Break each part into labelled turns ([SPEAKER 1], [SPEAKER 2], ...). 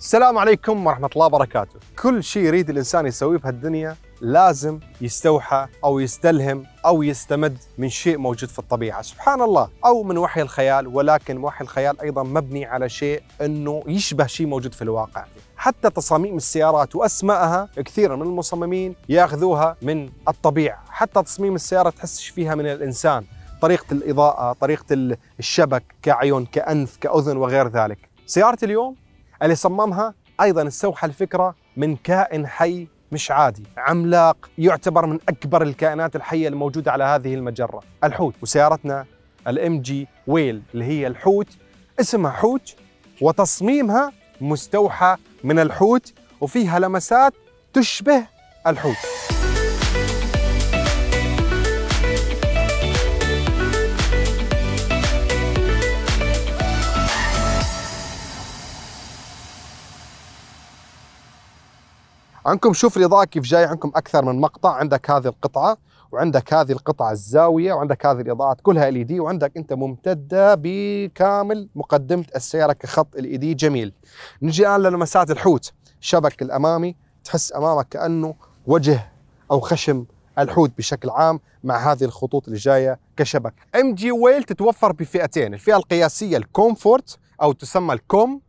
[SPEAKER 1] السلام عليكم ورحمة الله وبركاته كل شيء يريد الإنسان يسويه في هالدنيا لازم يستوحى أو يستلهم أو يستمد من شيء موجود في الطبيعة سبحان الله أو من وحي الخيال ولكن وحي الخيال أيضا مبني على شيء أنه يشبه شيء موجود في الواقع حتى تصاميم السيارات واسمائها كثير من المصممين ياخذوها من الطبيعه، حتى تصميم السياره تحسش فيها من الانسان، طريقه الاضاءه، طريقه الشبك كعيون، كانف، كاذن وغير ذلك. سياره اليوم اللي صممها ايضا استوحى الفكره من كائن حي مش عادي عملاق يعتبر من اكبر الكائنات الحيه الموجوده على هذه المجره الحوت وسيارتنا الام جي ويل اللي هي الحوت اسمها حوت وتصميمها مستوحى من الحوت وفيها لمسات تشبه الحوت عندكم شوف الاضاءه كيف جاي عندكم اكثر من مقطع عندك هذه القطعه وعندك هذه القطعه الزاويه وعندك هذه الاضاءات كلها ال دي e وعندك انت ممتده بكامل مقدمه السياره كخط ال دي e جميل نجي الان للمسات الحوت الشبك الامامي تحس امامك كانه وجه او خشم الحوت بشكل عام مع هذه الخطوط اللي جايه كشبك ام جي ويل تتوفر بفئتين الفئه القياسيه الكومفورت او تسمى الكوم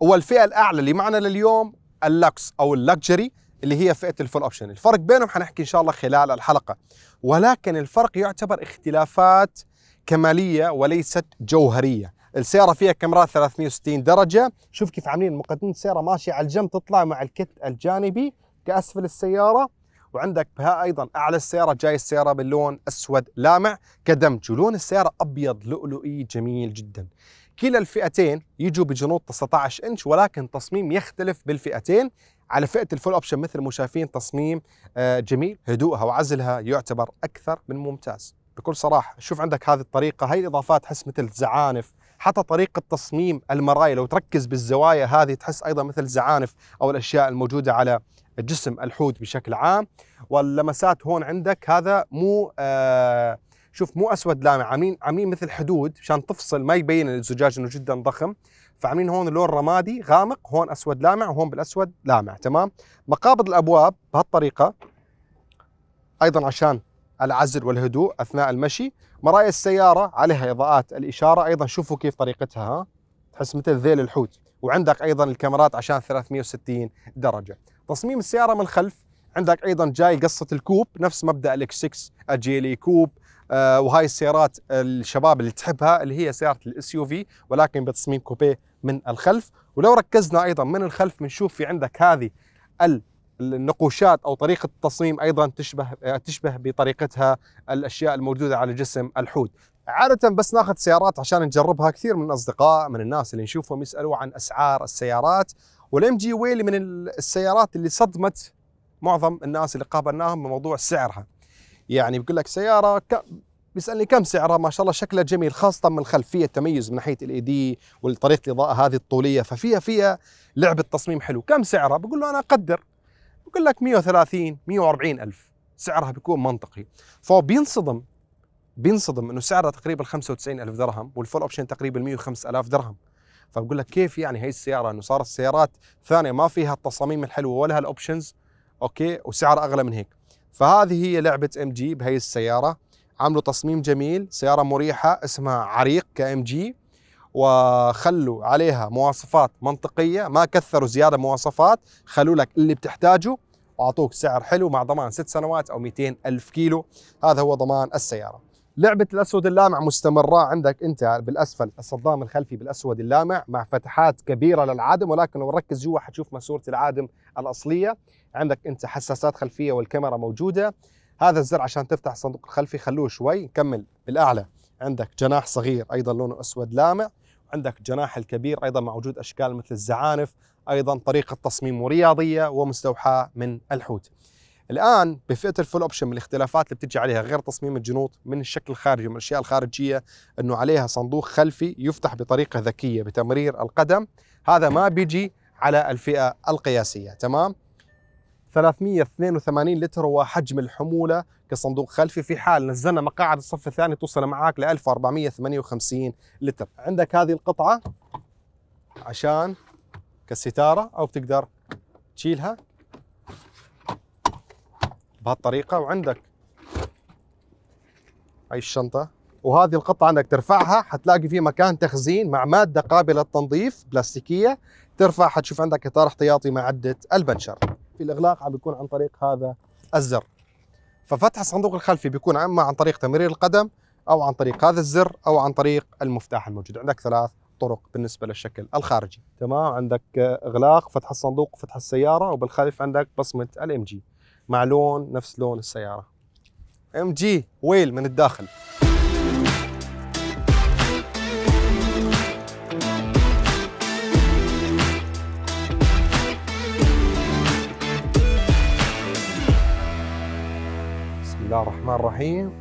[SPEAKER 1] والفئه الاعلى اللي معنا لليوم اللكس او اللكجري اللي هي فئه الفول اوبشن الفرق بينهم حنحكي ان شاء الله خلال الحلقه ولكن الفرق يعتبر اختلافات كماليه وليست جوهريه السيارة فيها كاميرات 360 درجة، شوف كيف عاملين مقدمة السيارة ماشية على الجنب تطلع مع الكت الجانبي كأسفل السيارة، وعندك بها ايضا اعلى السياره جاي السياره باللون اسود لامع كدمج ولون السياره ابيض لؤلؤي جميل جدا كلا الفئتين يجوا بجنود 19 انش ولكن تصميم يختلف بالفئتين على فئه الفول اوبشن مثل ما شايفين تصميم آه، جميل هدوءها وعزلها يعتبر اكثر من ممتاز بكل صراحه شوف عندك هذه الطريقه هاي الاضافات تحس مثل زعانف حتى طريقه تصميم المرايا لو تركز بالزوايا هذه تحس ايضا مثل زعانف او الاشياء الموجوده على جسم الحوت بشكل عام واللمسات هون عندك هذا مو آه شوف مو اسود لامع عاملين عاملين مثل حدود عشان تفصل ما يبين الزجاج انه جدا ضخم فعاملين هون لون رمادي غامق هون اسود لامع وهون بالاسود لامع تمام مقابض الابواب بهالطريقه ايضا عشان العزل والهدوء اثناء المشي مرايا السياره عليها اضاءات الاشاره ايضا شوفوا كيف طريقتها ها تحس مثل ذيل الحوت وعندك ايضا الكاميرات عشان 360 درجه تصميم السياره من الخلف عندك ايضا جاي قصه الكوب نفس مبدا الاكس 6 اجيلي كوب آه، وهاي السيارات الشباب اللي تحبها اللي هي سياره الاس يو في ولكن بتصميم كوبيه من الخلف ولو ركزنا ايضا من الخلف بنشوف في عندك هذه النقوشات او طريقه التصميم ايضا تشبه آه، تشبه بطريقتها الاشياء الموجوده على جسم الحوت عادة بس ناخذ سيارات عشان نجربها كثير من الاصدقاء من الناس اللي نشوفهم يسالوا عن اسعار السيارات والام جي ويلي من السيارات اللي صدمت معظم الناس اللي قابلناهم بموضوع سعرها يعني بقول لك سياره ك... بيسالني كم سعرها ما شاء الله شكلها جميل خاصه من الخلفيه تميز من ناحيه الاي دي وطريقه الاضاءه هذه الطوليه ففيها فيها لعبه تصميم حلو كم سعرها بقول له انا اقدر بقول لك 130 140 الف سعرها بيكون منطقي فهو بينصدم بينصدم انه سعرها تقريبا 95 الف درهم والفول اوبشن تقريبا 105 الف درهم فبقول لك كيف يعني هي السياره انه صارت سيارات ثانيه ما فيها التصاميم الحلوه ولا هالاوبشنز اوكي وسعر اغلى من هيك فهذه هي لعبة ام جي بهي السيارة عملوا تصميم جميل سيارة مريحة اسمها عريق كام جي وخلوا عليها مواصفات منطقية ما كثروا زيادة مواصفات خلوا لك اللي بتحتاجه وأعطوك سعر حلو مع ضمان ست سنوات أو 200 ألف كيلو هذا هو ضمان السيارة لعبه الاسود اللامع مستمره عندك انت بالاسفل الصدام الخلفي بالاسود اللامع مع فتحات كبيره للعادم ولكن لو نركز جوا حتشوف ماسوره العادم الاصليه عندك انت حساسات خلفيه والكاميرا موجوده هذا الزر عشان تفتح الصندوق الخلفي خلوه شوي كمل بالاعلى عندك جناح صغير ايضا لونه اسود لامع عندك جناح الكبير ايضا مع وجود اشكال مثل الزعانف ايضا طريقه تصميمه رياضيه ومستوحاه من الحوت الان بفئه الفول اوبشن من الاختلافات اللي بتجي عليها غير تصميم الجنوط من الشكل الخارجي من الاشياء الخارجيه انه عليها صندوق خلفي يفتح بطريقه ذكيه بتمرير القدم هذا ما بيجي على الفئه القياسيه تمام 382 لتر هو حجم الحمولة كصندوق خلفي في حال نزلنا مقاعد الصف الثاني توصل معاك ل 1458 لتر عندك هذه القطعة عشان كستاره أو بتقدر تشيلها بهالطريقه وعندك هاي الشنطه وهذه القطعه انك ترفعها حتلاقي في مكان تخزين مع ماده قابله للتنظيف بلاستيكيه ترفع حتشوف عندك اطار احتياطي مع عده البنشر في الاغلاق عم بيكون عن طريق هذا الزر ففتح الصندوق الخلفي بيكون اما عن طريق تمرير القدم او عن طريق هذا الزر او عن طريق المفتاح الموجود عندك ثلاث طرق بالنسبه للشكل الخارجي تمام عندك اغلاق فتح الصندوق وفتح السياره وبالخلف عندك بصمه الام جي مع لون نفس لون السياره ام جي ويل من الداخل بسم الله الرحمن الرحيم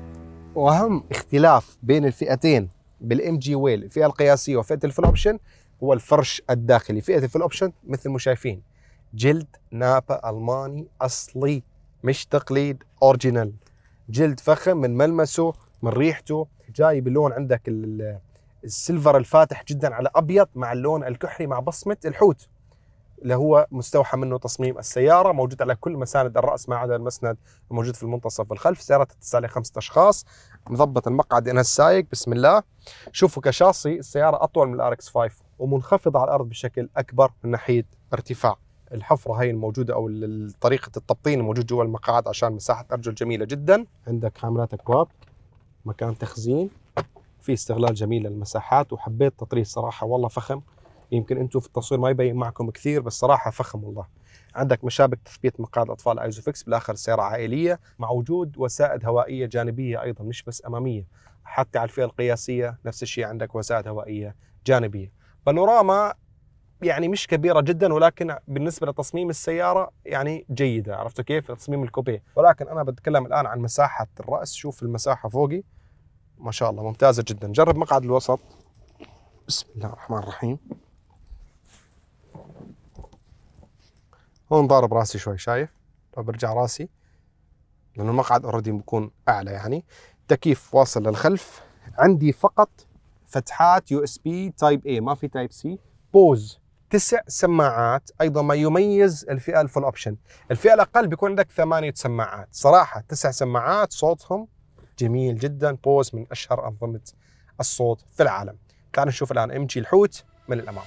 [SPEAKER 1] واهم اختلاف بين الفئتين بالام جي ويل الفئه القياسيه وفئه الفل اوبشن هو الفرش الداخلي فئه الفل اوبشن مثل ما شايفين جلد نابا الماني اصلي مش تقليد اورجينال جلد فخم من ملمسه من ريحته جاي باللون عندك السيلفر الفاتح جدا على ابيض مع اللون الكحلي مع بصمه الحوت اللي هو مستوحى منه تصميم السياره موجود على كل مساند الراس ما عدا المسند الموجود في المنتصف والخلف سياره تتسع لخمسة اشخاص مضبط المقعد انا السايق بسم الله شوفوا كشاصي السياره اطول من الار اكس 5 ومنخفضه على الارض بشكل اكبر من ناحيه ارتفاع الحفره هاي الموجوده او طريقه التبطين الموجود جوا المقاعد عشان مساحه ارجل جميله جدا عندك حاملات اكواب مكان تخزين في استغلال جميل للمساحات وحبيت تطريز صراحه والله فخم يمكن انتم في التصوير ما يبين معكم كثير بس صراحه فخم والله عندك مشابك تثبيت مقاعد اطفال ايزوفكس بالاخر سياره عائليه مع وجود وسائد هوائيه جانبيه ايضا مش بس اماميه حتى على الفئه القياسيه نفس الشيء عندك وسائد هوائيه جانبيه بانوراما يعني مش كبيره جدا ولكن بالنسبه لتصميم السياره يعني جيده عرفتوا كيف تصميم الكوبيه ولكن انا بتكلم الان عن مساحه الراس شوف المساحه فوقي ما شاء الله ممتازه جدا جرب مقعد الوسط بسم الله الرحمن الرحيم هون ضارب راسي شوي شايف لو برجع راسي لانه المقعد اوريدي بيكون اعلى يعني تكييف واصل للخلف عندي فقط فتحات يو اس بي تايب اي ما في تايب سي بوز تسع سماعات ايضا ما يميز الفئه الفول اوبشن الفئه الاقل بيكون عندك ثمانيه سماعات صراحه تسع سماعات صوتهم جميل جدا بوز من اشهر انظمه الصوت في العالم تعال نشوف الان ام جي الحوت من الامام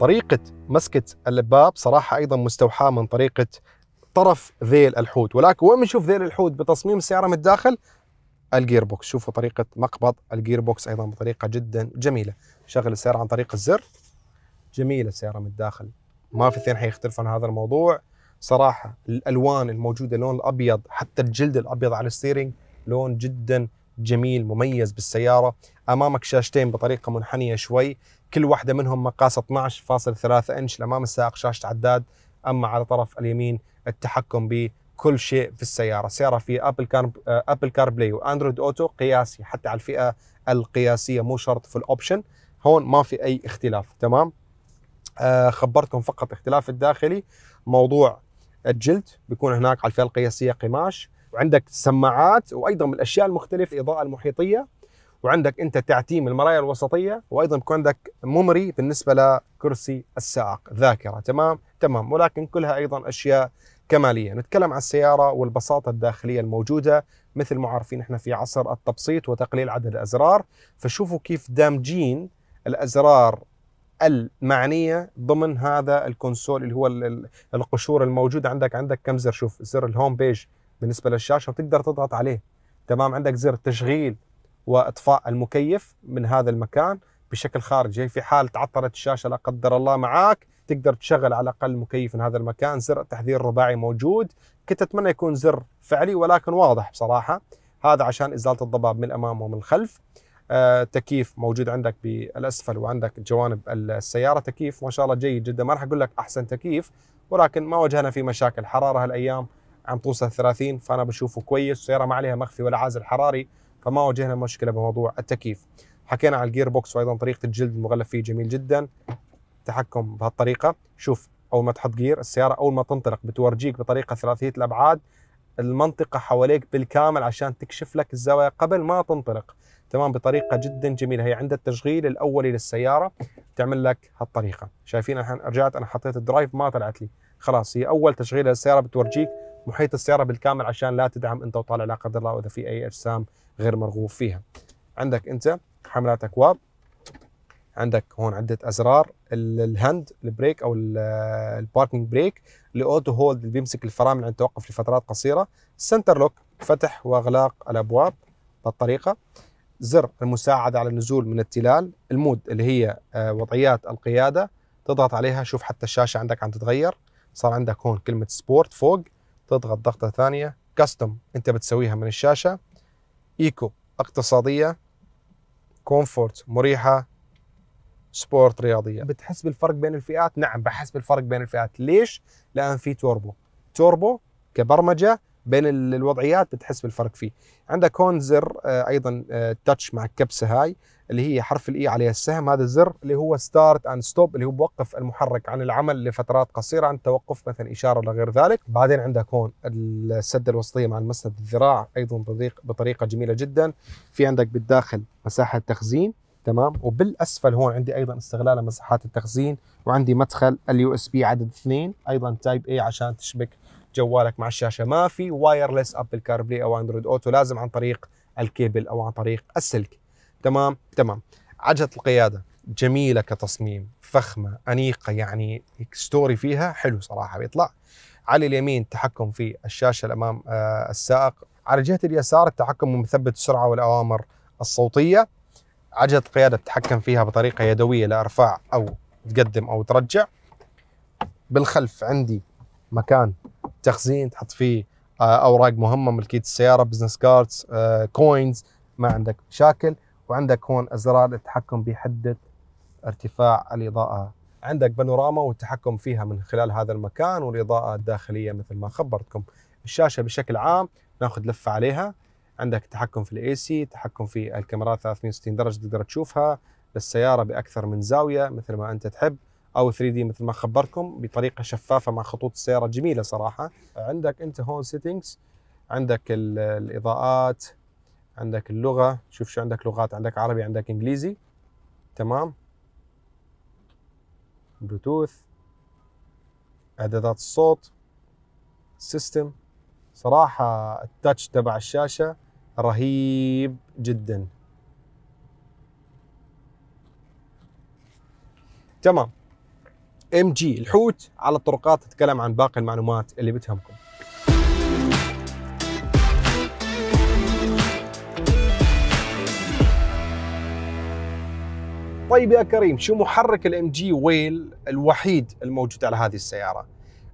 [SPEAKER 1] طريقة مسكة اللباب صراحة أيضا مستوحاة من طريقة طرف ذيل الحوت ولكن وين بنشوف ذيل الحوت بتصميم السيارة من الداخل الجير بوكس شوفوا طريقة مقبض الجير بوكس أيضا بطريقة جدا جميلة شغل السيارة عن طريق الزر جميلة السيارة من الداخل ما في اثنين حيختلفوا عن هذا الموضوع صراحة الألوان الموجودة اللون الأبيض حتى الجلد الأبيض على الستيرنج لون جدا جميل مميز بالسيارة أمامك شاشتين بطريقة منحنية شوي كل واحدة منهم مقاس 12.3 إنش أمام السائق شاشة عداد أما على طرف اليمين التحكم بكل شيء في السيارة سيارة في أبل كار أبل كار بلاي وأندرويد أوتو قياسي حتى على الفئة القياسية مو شرط في الأوبشن هون ما في أي اختلاف تمام آه خبرتكم فقط اختلاف الداخلي موضوع الجلد بيكون هناك على الفئة القياسية قماش وعندك سماعات وايضا من الاشياء المختلفه الاضاءه المحيطيه وعندك انت تعتيم المرايا الوسطيه وايضا بيكون عندك ميموري بالنسبه لكرسي السائق ذاكره تمام تمام ولكن كلها ايضا اشياء كماليه نتكلم عن السياره والبساطه الداخليه الموجوده مثل ما عارفين احنا في عصر التبسيط وتقليل عدد الازرار فشوفوا كيف دامجين الازرار المعنيه ضمن هذا الكونسول اللي هو القشور الموجود عندك عندك كم زر شوف زر الهوم بيج بالنسبه للشاشه وتقدر تضغط عليه تمام عندك زر تشغيل واطفاء المكيف من هذا المكان بشكل خارجي يعني في حال تعطلت الشاشه لا قدر الله معك تقدر تشغل على الاقل المكيف من هذا المكان زر تحذير رباعي موجود كنت اتمنى يكون زر فعلي ولكن واضح بصراحه هذا عشان ازاله الضباب من الامام ومن الخلف آه، تكييف موجود عندك بالاسفل وعندك جوانب السياره تكييف ما شاء الله جيد جدا ما راح اقول لك احسن تكييف ولكن ما واجهنا فيه مشاكل حراره هالايام عم توصل 30 فانا بشوفه كويس السياره ما عليها مخفي ولا عازل حراري فما واجهنا مشكله بموضوع التكييف حكينا على الجير بوكس وايضا طريقه الجلد المغلف فيه جميل جدا التحكم بهالطريقه شوف اول ما تحط جير السياره اول ما تنطلق بتورجيك بطريقه ثلاثيه الابعاد المنطقه حواليك بالكامل عشان تكشف لك الزوايا قبل ما تنطلق تمام بطريقه جدا جميله هي عند التشغيل الاولي للسياره تعمل لك هالطريقه شايفين الحين رجعت انا حطيت الدرايف ما طلعت لي خلاص هي اول تشغيل للسياره بتورجيك محيط السياره بالكامل عشان لا تدعم انت وطالع لا قدر الله واذا في اي اجسام غير مرغوب فيها عندك انت حملات اكواب عندك هون عده ازرار الهاند البريك او الباركنج بريك الاوتو هولد اللي بيمسك الفرامل عند توقف لفترات قصيره سنتر لوك فتح واغلاق الابواب بالطريقه زر المساعدة على النزول من التلال المود اللي هي آه، وضعيات القيادة تضغط عليها شوف حتى الشاشة عندك عم تتغير صار عندك هون كلمة سبورت فوق تضغط ضغطة ثانية كاستم أنت بتسويها من الشاشة إيكو اقتصادية كومفورت مريحة سبورت رياضية بتحس بالفرق بين الفئات؟ نعم بحس بالفرق بين الفئات ليش؟ لأن في توربو توربو كبرمجة بين الوضعيات بتحس بالفرق فيه عندك هون زر آه، ايضا تاتش آه، مع الكبسه هاي اللي هي حرف الاي e عليها السهم هذا الزر اللي هو ستارت اند ستوب اللي هو بوقف المحرك عن العمل لفترات قصيره عن توقف مثلا اشاره ولا غير ذلك بعدين عندك هون السده الوسطيه مع المسند الذراع ايضا بطريقه جميله جدا في عندك بالداخل مساحه تخزين تمام وبالاسفل هون عندي ايضا استغلال مساحات التخزين وعندي مدخل اليو اس بي عدد اثنين ايضا تايب اي عشان تشبك جوالك مع الشاشه ما في وايرلس ابل كار بلاي او اندرويد اوتو لازم عن طريق الكيبل او عن طريق السلك تمام تمام عجله القياده جميله كتصميم فخمه انيقه يعني ستوري فيها حلو صراحه بيطلع على اليمين تحكم في الشاشه الامام آه، السائق على جهه اليسار التحكم بمثبت السرعه والاوامر الصوتيه عجله القياده تتحكم فيها بطريقه يدويه لارفاع او تقدم او ترجع بالخلف عندي مكان تخزين تحط فيه آه، اوراق مهمه ملكيه السياره بزنس كاردز كوينز ما عندك مشاكل وعندك هون ازرار التحكم بحده ارتفاع الاضاءه عندك بانوراما والتحكم فيها من خلال هذا المكان والاضاءه الداخليه مثل ما خبرتكم الشاشه بشكل عام ناخذ لفه عليها عندك تحكم في الاي سي تحكم في الكاميرات 360 درجه تقدر تشوفها للسياره باكثر من زاويه مثل ما انت تحب او 3 دي مثل ما خبرتكم بطريقه شفافه مع خطوط السياره جميله صراحه عندك انت هون سيتنجز عندك الاضاءات عندك اللغه شوف شو عندك لغات عندك عربي عندك انجليزي تمام بلوتوث اعدادات الصوت سيستم صراحه التاتش تبع الشاشه رهيب جدا تمام ام جي الحوت على الطرقات تتكلم عن باقي المعلومات اللي بتهمكم طيب يا كريم شو محرك الام جي ويل الوحيد الموجود على هذه السياره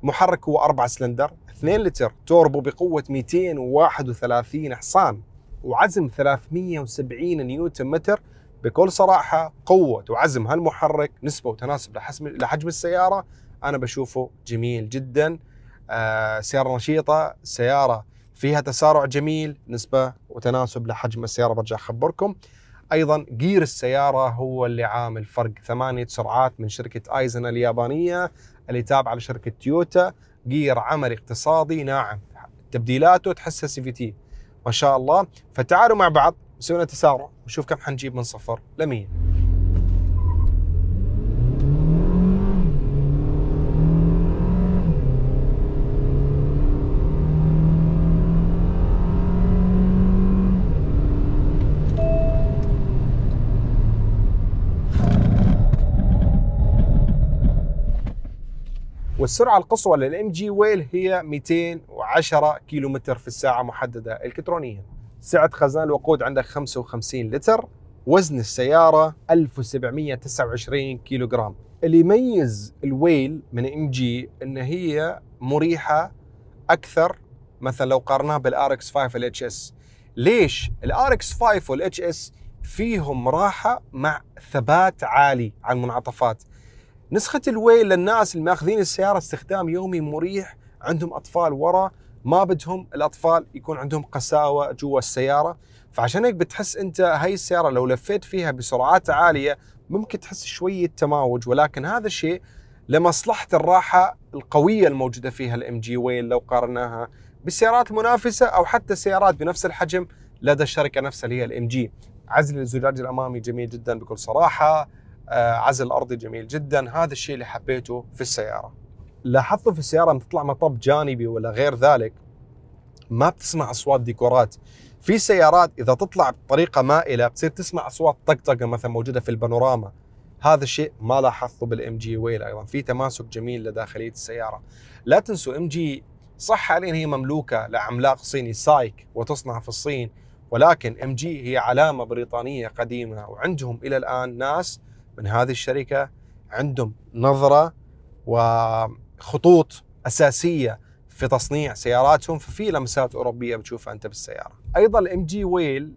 [SPEAKER 1] محرك هو 4 سلندر 2 لتر توربو بقوه 231 حصان وعزم 370 نيوتن متر بكل صراحه قوه وعزم هالمحرك نسبه وتناسب لحجم السياره انا بشوفه جميل جدا آه سياره نشيطه سياره فيها تسارع جميل نسبه وتناسب لحجم السياره برجع اخبركم ايضا جير السياره هو اللي عامل فرق ثمانيه سرعات من شركه ايزن اليابانيه اللي تابعه لشركه تويوتا جير عملي اقتصادي ناعم تبديلاته تحسها سي في تي ما شاء الله فتعالوا مع بعض مسوينا تسارع ونشوف كم حنجيب من صفر ل 100 والسرعة القصوى للام جي ويل هي 210 كيلومتر في الساعة محددة الكترونيا سعة خزان الوقود عندك 55 لتر وزن السيارة 1729 كيلوغرام اللي يميز الويل من ام جي ان هي مريحة اكثر مثلا لو قارناها بالار اكس 5 والاتش اس ليش الار اكس 5 والاتش اس فيهم راحة مع ثبات عالي على المنعطفات نسخة الويل للناس اللي ماخذين السيارة استخدام يومي مريح عندهم اطفال ورا ما بدهم الاطفال يكون عندهم قساوه جوا السياره فعشان هيك بتحس انت هاي السياره لو لفيت فيها بسرعات عاليه ممكن تحس شويه تماوج ولكن هذا الشيء لمصلحه الراحه القويه الموجوده فيها الام جي وين لو قارناها بالسيارات المنافسه او حتى سيارات بنفس الحجم لدى الشركه نفسها اللي هي الام جي عزل الزجاج الامامي جميل جدا بكل صراحه آه، عزل الارضي جميل جدا هذا الشيء اللي حبيته في السياره لاحظتوا في السياره لما تطلع مطب جانبي ولا غير ذلك ما بتسمع اصوات ديكورات في سيارات اذا تطلع بطريقه مائله بتصير تسمع اصوات طقطقه مثلا موجوده في البانوراما هذا الشيء ما لاحظته بالام جي ويل ايضا في تماسك جميل لداخليه السياره لا تنسوا ام جي صح حاليا هي مملوكه لعملاق صيني سايك وتصنع في الصين ولكن ام جي هي علامه بريطانيه قديمه وعندهم الى الان ناس من هذه الشركه عندهم نظره و خطوط اساسيه في تصنيع سياراتهم ففي لمسات اوروبيه بتشوفها انت بالسياره. ايضا الام جي ويل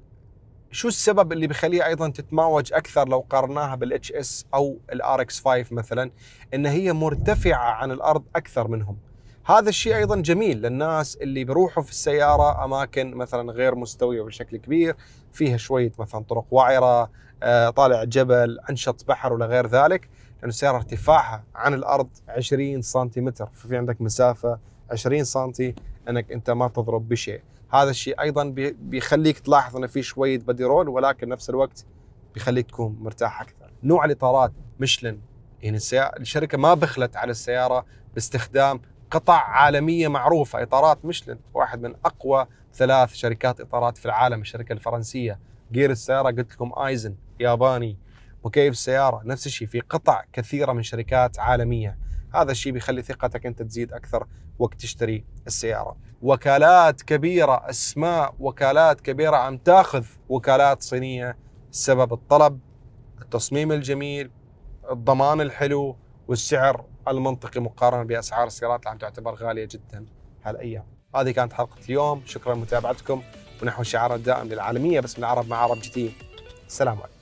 [SPEAKER 1] شو السبب اللي بخليها ايضا تتماوج اكثر لو قارناها بالاتش اس او الار اكس 5 مثلا ان هي مرتفعه عن الارض اكثر منهم. هذا الشيء ايضا جميل للناس اللي بيروحوا في السياره اماكن مثلا غير مستويه بشكل كبير، فيها شويه مثلا طرق وعره، آه، طالع جبل، انشط بحر ولا غير ذلك، لأن السيارة ارتفاعها عن الأرض 20 سنتيمتر ففي عندك مسافة 20 سنتي أنك أنت ما تضرب بشيء هذا الشيء أيضا بيخليك تلاحظ أنه في شوية بدي رول ولكن نفس الوقت بيخليك تكون مرتاح أكثر نوع الإطارات مشلن يعني الشركة ما بخلت على السيارة باستخدام قطع عالمية معروفة إطارات مشلن واحد من أقوى ثلاث شركات إطارات في العالم الشركة الفرنسية جير السيارة قلت لكم آيزن ياباني مكيف السياره نفس الشيء في قطع كثيره من شركات عالميه هذا الشيء بيخلي ثقتك انت تزيد اكثر وقت تشتري السياره وكالات كبيره اسماء وكالات كبيره عم تاخذ وكالات صينيه سبب الطلب التصميم الجميل الضمان الحلو والسعر المنطقي مقارنه باسعار السيارات اللي عم تعتبر غاليه جدا هالايام هذه كانت حلقه اليوم شكرا لمتابعتكم ونحو شعارنا الدائم للعالميه بس من العرب مع عرب جديد السلام عليكم